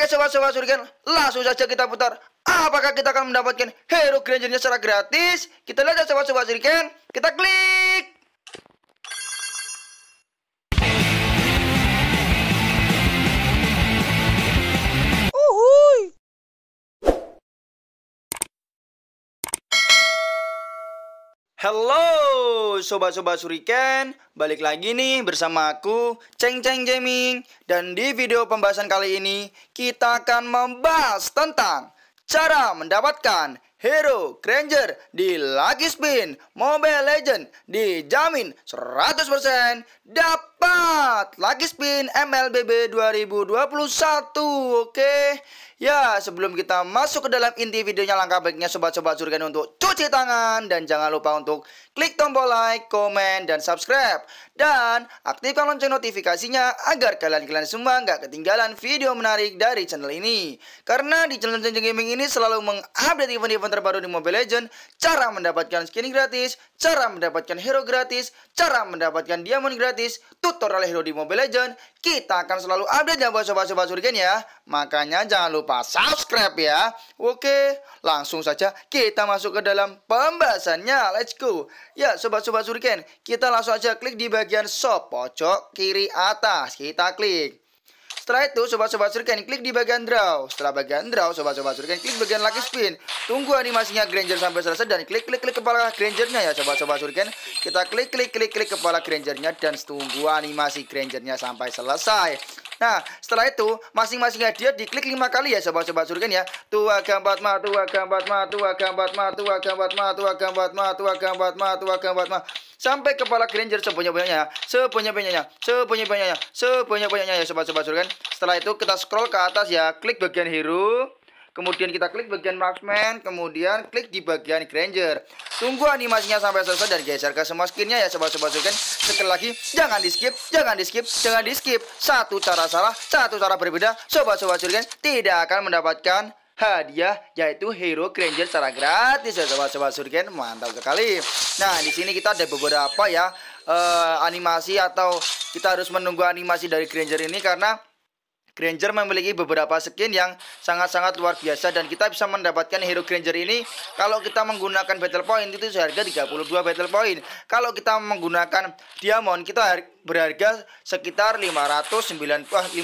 pakai sewa-sewa surgen, langsung saja kita putar. Apakah kita akan mendapatkan hero grangernya secara gratis? Kita lihat sewa-sewa ya, surgen, kita klik. Hello sobat-sobat Suriken, balik lagi nih bersama aku Ceng Ceng Gaming dan di video pembahasan kali ini kita akan membahas tentang cara mendapatkan Hero, Granger, di Lucky Spin, Mobile Legend, dijamin 100% dapat Lucky Spin MLBB 2021, oke? Ya, sebelum kita masuk ke dalam inti videonya, langkah baiknya sobat-sobat surga untuk cuci tangan dan jangan lupa untuk klik tombol like, komen, dan subscribe. Dan aktifkan lonceng notifikasinya agar kalian-kalian semua nggak ketinggalan video menarik dari channel ini. Karena di channel Lonceng Gaming ini selalu mengupdate event-event skin terbaru di Mobile Legends, cara mendapatkan skin gratis, cara mendapatkan hero gratis, cara mendapatkan diamond gratis, tutorial hero di Mobile Legends, kita akan selalu update ya buat sobat-sobat surgen ya. Makanya jangan lupa subscribe ya. Oke, langsung saja kita masuk ke dalam pembahasannya. Let's go. Ya, sobat-sobat surgen, kita langsung aja klik di bagian shop pojok kiri atas. Kita klik. Setelah itu, sobat-sobat ini klik di bagian draw. Setelah bagian draw, sobat-sobat ini klik bagian lucky spin. Tunggu animasinya Granger sampai selesai dan klik-klik klik kepala Grangernya ya sobat-sobat surga Kita klik-klik klik-klik kepala Grangernya dan tunggu animasi Grangernya sampai selesai. Nah, setelah itu masing-masing hadiah diklik lima kali ya sobat-sobat surga ya. Tua gambat ma, tua gambat ma, tua gambat ma, tua gambat ma, tua gambat ma, tua gambat ma, tua gambat ma. Tua gambat ma sampai kepala Granger sebanyak-banyaknya, sebanyak-banyaknya, sebanyak-banyaknya, sebanyak-banyaknya ya sobat-sobat kan. Setelah itu kita scroll ke atas ya, klik bagian hero, kemudian kita klik bagian marksman, kemudian klik di bagian Granger. Tunggu animasinya sampai selesai dan geser ke semua skinnya ya sobat-sobat kan. Sekali lagi, jangan di skip, jangan di skip, jangan di skip. Satu cara salah, satu cara berbeda, sobat-sobat kan tidak akan mendapatkan hadiah yaitu Hero Granger secara gratis ya sobat-sobat surgen mantap sekali nah di sini kita ada beberapa ya uh, animasi atau kita harus menunggu animasi dari Granger ini karena Granger memiliki beberapa skin yang sangat-sangat luar biasa dan kita bisa mendapatkan hero Granger ini kalau kita menggunakan battle point itu seharga 32 battle point. Kalau kita menggunakan diamond kita berharga sekitar 590 599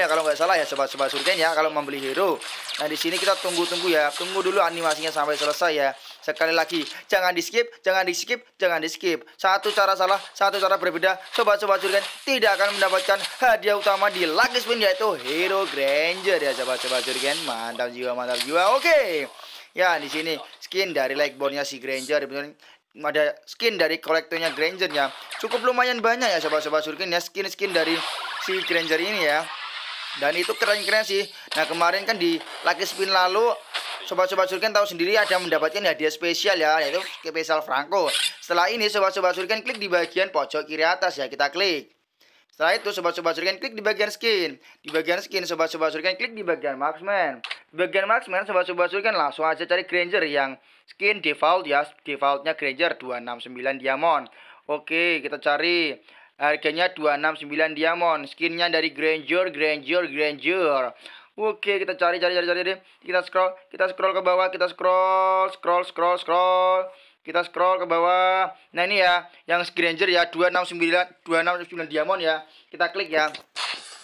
ya kalau nggak salah ya sobat-sobat surgen ya kalau membeli hero. Nah, di sini kita tunggu-tunggu ya. Tunggu dulu animasinya sampai selesai ya. Sekali lagi, jangan di-skip, jangan di-skip, jangan di-skip. Satu cara salah, satu cara berbeda, sobat-sobat surgen tidak akan mendapatkan hadiah utama di Lucky Spin yaitu Hero Granger ya sobat-sobat surgen. Mantap jiwa, mantap jiwa. Oke. Ya, di sini skin dari Lightborn-nya si Granger ada skin dari kolektornya Granger ya cukup lumayan banyak ya sobat-sobat surkin ya skin-skin dari si Granger ini ya dan itu keren-keren sih nah kemarin kan di Lucky Spin lalu sobat-sobat surkin tahu sendiri ada mendapatkan hadiah spesial ya yaitu spesial Franco setelah ini sobat-sobat surkin klik di bagian pojok kiri atas ya kita klik setelah itu sobat-sobat surkin klik di bagian skin di bagian skin sobat-sobat surkin klik di bagian marksman di bagian marksman sobat-sobat surkin langsung aja cari granger yang skin default ya defaultnya granger 269 diamond Oke, kita cari. Harganya 269 diamond. Skinnya dari Granger, Granger, Granger. Oke, kita cari cari cari cari deh. Kita scroll, kita scroll ke bawah, kita scroll, scroll, scroll, scroll. Kita scroll ke bawah. Nah, ini ya, yang Granger ya 269 269 diamond ya. Kita klik ya.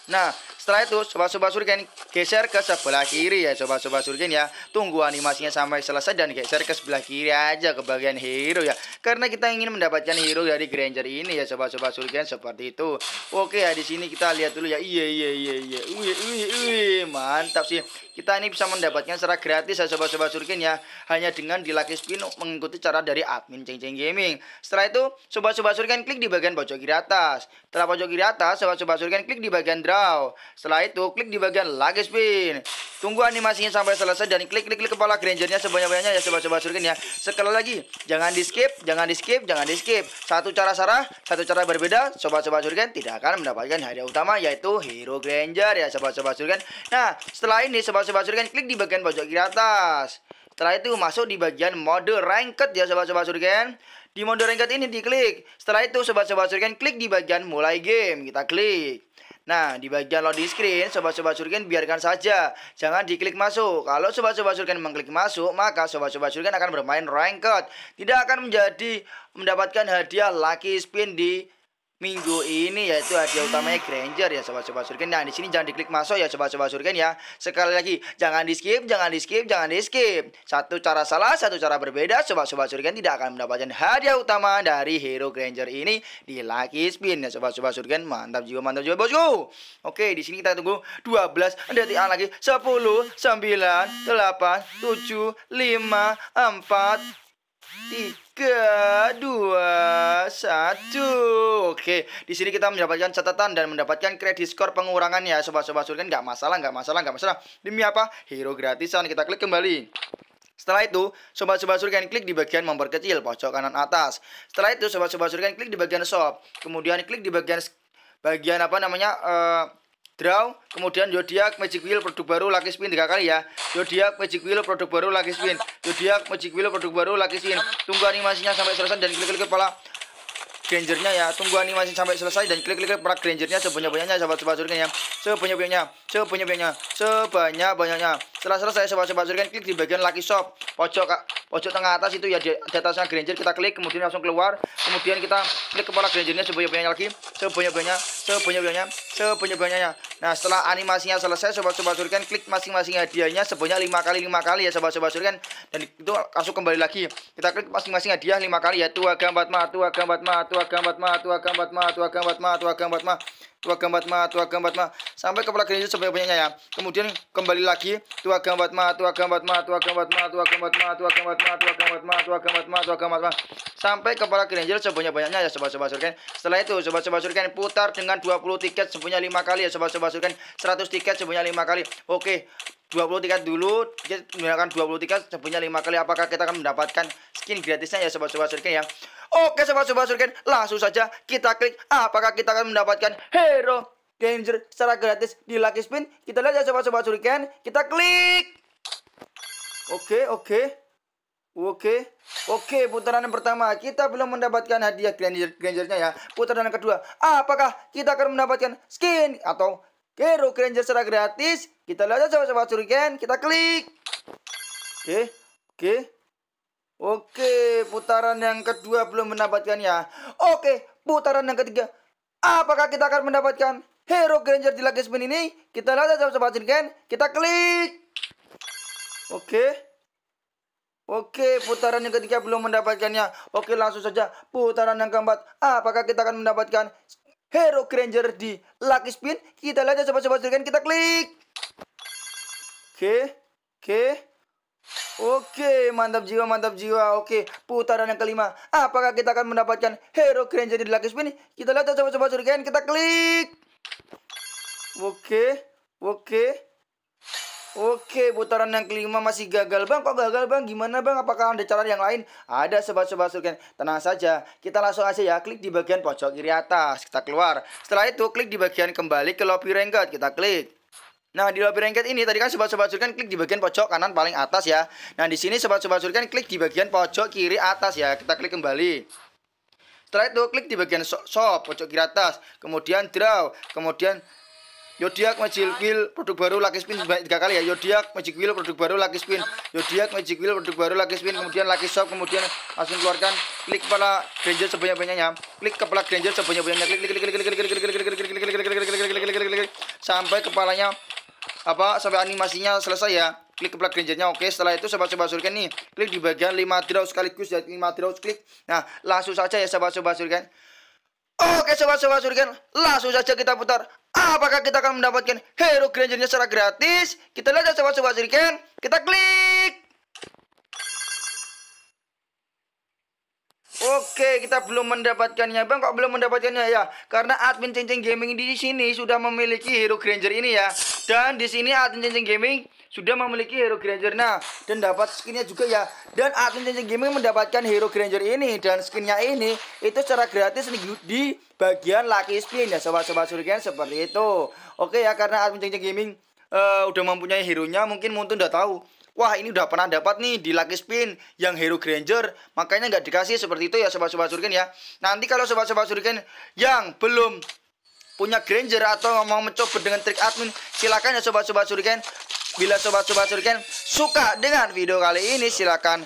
Nah, setelah itu, sobat-sobat surgen geser ke sebelah kiri ya, sobat-sobat surgen ya. Tunggu animasinya sampai selesai dan geser ke sebelah kiri aja ke bagian hero ya. Karena kita ingin mendapatkan hero ya dari Granger ini ya, sobat-sobat surgen seperti itu. Oke ya, di sini kita lihat dulu ya. Iya iya iya iya. Wih mantap sih. Kita ini bisa mendapatkan secara gratis ya, sobat-sobat surgen ya. Hanya dengan di Lucky Spin mengikuti cara dari admin Ceng Ceng Gaming. Setelah itu, sobat-sobat surgen klik di bagian pojok kiri atas. Setelah pojok kiri atas, sobat-sobat surgen klik di bagian draw. Setelah itu, klik di bagian lagi spin. Tunggu animasinya sampai selesai dan klik-klik-klik kepala grangernya sebanyak-banyaknya ya sobat-sobat surkin ya. Sekali lagi, jangan di skip, jangan di skip, jangan di skip. Satu cara sarah, satu cara berbeda, sobat-sobat surkin tidak akan mendapatkan hadiah utama yaitu hero granger ya sobat-sobat surkin. Nah, setelah ini sobat-sobat surkin klik di bagian pojok kiri atas. Setelah itu masuk di bagian mode ranked ya sobat-sobat surgen. Di mode ranked ini diklik. Setelah itu sobat-sobat surgen klik di bagian mulai game. Kita klik. Nah, di bagian loading screen, sobat-sobat surgen biarkan saja. Jangan diklik masuk. Kalau sobat-sobat surgen mengklik masuk, maka sobat-sobat surgen akan bermain ranked. Tidak akan menjadi mendapatkan hadiah lucky spin di minggu ini yaitu hadiah utamanya Granger ya sobat-sobat surgen Nah, di sini jangan diklik masuk ya sobat-sobat surgen ya. Sekali lagi, jangan di-skip, jangan di-skip, jangan di-skip. Satu cara salah, satu cara berbeda, sobat-sobat surgen tidak akan mendapatkan hadiah utama dari Hero Granger ini di Lucky Spin ya sobat-sobat surgen Mantap juga, mantap juga bosku. Oke, di sini kita tunggu 12 detik lagi. 10 9 8 7 5 4 3 tiga, satu satu. Oke, di sini kita mendapatkan catatan dan mendapatkan kredit skor pengurangan ya sobat-sobat surga. Nggak masalah, nggak masalah, nggak masalah. Demi apa? Hero gratisan. Kita klik kembali. Setelah itu, sobat-sobat surgan klik di bagian memperkecil pojok kanan atas. Setelah itu, sobat-sobat surgan klik di bagian shop. Kemudian klik di bagian bagian apa namanya? Uh, draw kemudian zodiak magic wheel produk baru lucky spin tiga kali ya zodiak magic wheel produk baru lucky spin zodiak magic wheel produk baru lucky spin tunggu animasinya sampai selesai dan klik-klik kepala grangernya ya tunggu animasi sampai selesai dan klik-klik kepala grangernya sebanyak-banyaknya sahabat sobat surga ya sebanyak-banyaknya sebanyak-banyaknya sebanyak-banyaknya setelah selesai sahabat sobat surga klik di bagian lucky shop pojok pojok tengah atas itu ya di, di atasnya granger kita klik kemudian langsung keluar kemudian kita klik kepala grangernya sebanyak-banyaknya lagi sebanyak-banyaknya sebanyak-banyaknya sebanyak-banyaknya Nah setelah animasinya selesai sobat-sobat surikan klik masing-masing hadiahnya sebanyak lima kali lima kali ya sobat-sobat surikan dan itu langsung kembali lagi kita klik masing-masing hadiah lima kali ya tua gambat ma tua gambat ma tua gambat ma tua gambat ma tua gambat ma tua gambat ma tua gambat ma tua gambat ma sampai kepala itu sebanyak-banyaknya ya kemudian kembali lagi tua gambat ma tua gambat ma tua gambat ma tua gambat ma tua gambat ma tua gambat ma tua gambat ma tua gambat ma tua gambat ma sampai kepala kinerja sebanyak-banyaknya ya sobat-sobat surken. Setelah itu sobat-sobat surken putar dengan 20 tiket sebanyak 5 kali ya sobat-sobat surken. 100 tiket sebanyak 5 kali. Oke, 20 tiket dulu kita menggunakan 20 tiket sebanyak 5 kali apakah kita akan mendapatkan skin gratisnya ya sobat-sobat surken ya Oke sobat-sobat surken langsung saja kita klik apakah kita akan mendapatkan hero kinerja secara gratis di lucky spin kita lihat ya sobat-sobat surken kita klik Oke oke Oke, oke putaran yang pertama kita belum mendapatkan hadiah Granger Grangernya ya. Putaran yang kedua, apakah kita akan mendapatkan skin atau Hero Granger secara gratis? Kita lihat aja sobat surgen, kita klik. Oke, oke. Oke, putaran yang kedua belum mendapatkan ya. Oke, putaran yang ketiga. Apakah kita akan mendapatkan Hero Granger di Lucky Spin ini? Kita lihat aja sobat surgen, kita klik. Oke. Oke, putaran yang ketiga belum mendapatkannya. Oke, langsung saja putaran yang keempat. Apakah kita akan mendapatkan Hero Granger di Lucky Spin? Kita lihat ya coba sobat silakan kita klik. Oke, oke. Oke, mantap jiwa, mantap jiwa. Oke, putaran yang kelima. Apakah kita akan mendapatkan Hero Granger di Lucky Spin? Kita lihat ya coba sobat silakan kita klik. Oke, oke. Oke, putaran yang kelima masih gagal bang. Kok gagal bang? Gimana bang? Apakah ada cara yang lain? Ada sobat-sobat surgen. Tenang saja, kita langsung aja ya. Klik di bagian pojok kiri atas, kita keluar. Setelah itu klik di bagian kembali ke lobby ranked, kita klik. Nah, di lobby ranked ini tadi kan sobat-sobat surgen klik di bagian pojok kanan paling atas ya. Nah, di sini sobat-sobat surgen klik di bagian pojok kiri atas ya. Kita klik kembali. Setelah itu klik di bagian shop, shop pojok kiri atas, kemudian draw, kemudian Yodiak Magic Wheel produk baru Lucky Spin sebanyak tiga kali ya. Yodiak Magic Wheel produk baru Lucky Spin. Yodiak Magic Wheel produk baru Lucky Spin. Kemudian Lucky Shop kemudian langsung keluarkan klik kepala Granger sebanyak-banyaknya. Klik kepala Granger sebanyak-banyaknya. Klik klik klik klik klik klik klik klik klik klik klik klik klik klik klik klik sampai kepalanya apa sampai animasinya selesai ya. Klik kepala Grangernya. Oke, setelah itu sobat-sobat surkan nih, klik di bagian 5 draw sekaligus dan 5 draw klik. Nah, langsung saja ya sobat-sobat surkan Oke sobat-sobat surgen, langsung saja kita putar. Apakah kita akan mendapatkan hero grangernya secara gratis? Kita lihat ya sobat-sobat surgen. Kita klik. Oke, kita belum mendapatkannya. Bang, kok belum mendapatkannya ya? Karena admin Cincin Gaming di sini sudah memiliki hero granger ini ya. Dan di sini admin Cincin Gaming sudah memiliki Hero granger nah dan dapat skinnya juga ya. Dan admin Cincin Gaming mendapatkan Hero Granger ini dan skinnya ini itu secara gratis di bagian Lucky Spin ya sobat-sobat surgen seperti itu. Oke ya karena admin Cincin Gaming uh, udah mempunyai hero-nya mungkin Muntun udah tahu. Wah ini udah pernah dapat nih di Lucky Spin yang Hero Granger Makanya nggak dikasih seperti itu ya Sobat-Sobat surgen ya Nanti kalau Sobat-Sobat surgen yang belum punya Granger atau mau mencoba dengan trik admin silakan ya sobat-sobat Suriken Bila sobat-sobat Suriken suka dengan video kali ini, silahkan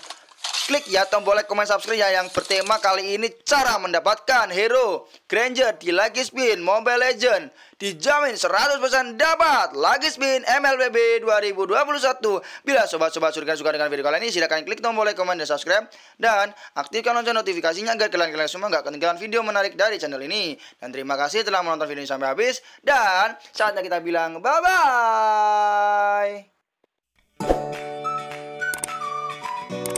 klik ya tombol like, comment, subscribe ya yang bertema kali ini cara mendapatkan hero Granger di Lucky Spin Mobile Legend dijamin 100% dapat Lucky Spin MLBB 2021 bila sobat-sobat surga suka dengan video kali ini silahkan klik tombol like, comment dan subscribe dan aktifkan lonceng notifikasinya agar kalian-kalian semua nggak ketinggalan video menarik dari channel ini dan terima kasih telah menonton video ini sampai habis dan saatnya kita bilang bye-bye Thank you.